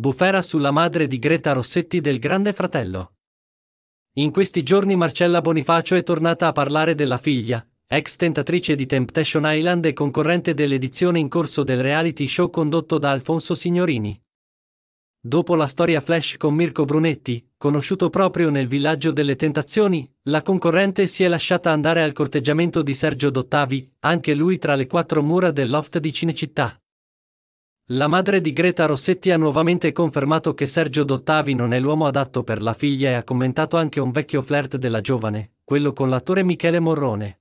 Bufera sulla madre di Greta Rossetti del Grande Fratello. In questi giorni Marcella Bonifacio è tornata a parlare della figlia, ex tentatrice di Temptation Island e concorrente dell'edizione in corso del reality show condotto da Alfonso Signorini. Dopo la storia flash con Mirko Brunetti, conosciuto proprio nel villaggio delle tentazioni, la concorrente si è lasciata andare al corteggiamento di Sergio Dottavi, anche lui tra le quattro mura del loft di Cinecittà. La madre di Greta Rossetti ha nuovamente confermato che Sergio Dottavi non è l'uomo adatto per la figlia e ha commentato anche un vecchio flirt della giovane, quello con l'attore Michele Morrone.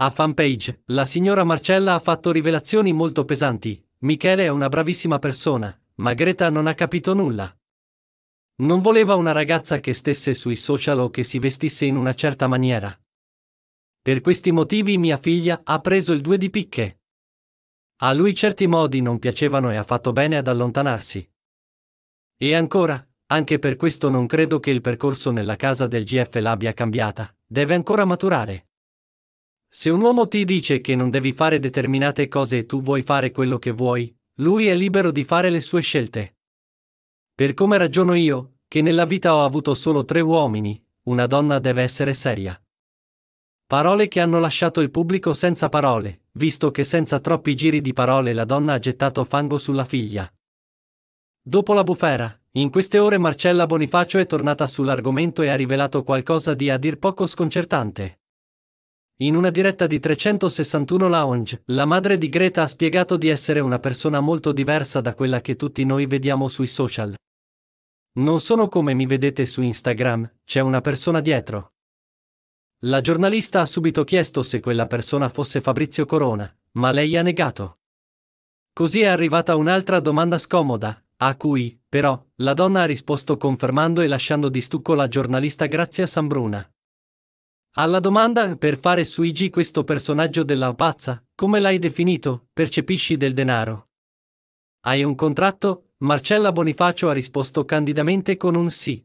A fanpage, la signora Marcella ha fatto rivelazioni molto pesanti. Michele è una bravissima persona, ma Greta non ha capito nulla. Non voleva una ragazza che stesse sui social o che si vestisse in una certa maniera. Per questi motivi mia figlia ha preso il due di picche. A lui certi modi non piacevano e ha fatto bene ad allontanarsi. E ancora, anche per questo non credo che il percorso nella casa del GF l'abbia cambiata, deve ancora maturare. Se un uomo ti dice che non devi fare determinate cose e tu vuoi fare quello che vuoi, lui è libero di fare le sue scelte. Per come ragiono io, che nella vita ho avuto solo tre uomini, una donna deve essere seria. Parole che hanno lasciato il pubblico senza parole, visto che senza troppi giri di parole la donna ha gettato fango sulla figlia. Dopo la bufera, in queste ore Marcella Bonifacio è tornata sull'argomento e ha rivelato qualcosa di a dir poco sconcertante. In una diretta di 361 Lounge, la madre di Greta ha spiegato di essere una persona molto diversa da quella che tutti noi vediamo sui social. Non sono come mi vedete su Instagram, c'è una persona dietro. La giornalista ha subito chiesto se quella persona fosse Fabrizio Corona, ma lei ha negato. Così è arrivata un'altra domanda scomoda, a cui, però, la donna ha risposto confermando e lasciando di stucco la giornalista Grazia Sambruna. Alla domanda per fare su IG questo personaggio della pazza, come l'hai definito, percepisci del denaro? Hai un contratto? Marcella Bonifacio ha risposto candidamente con un sì.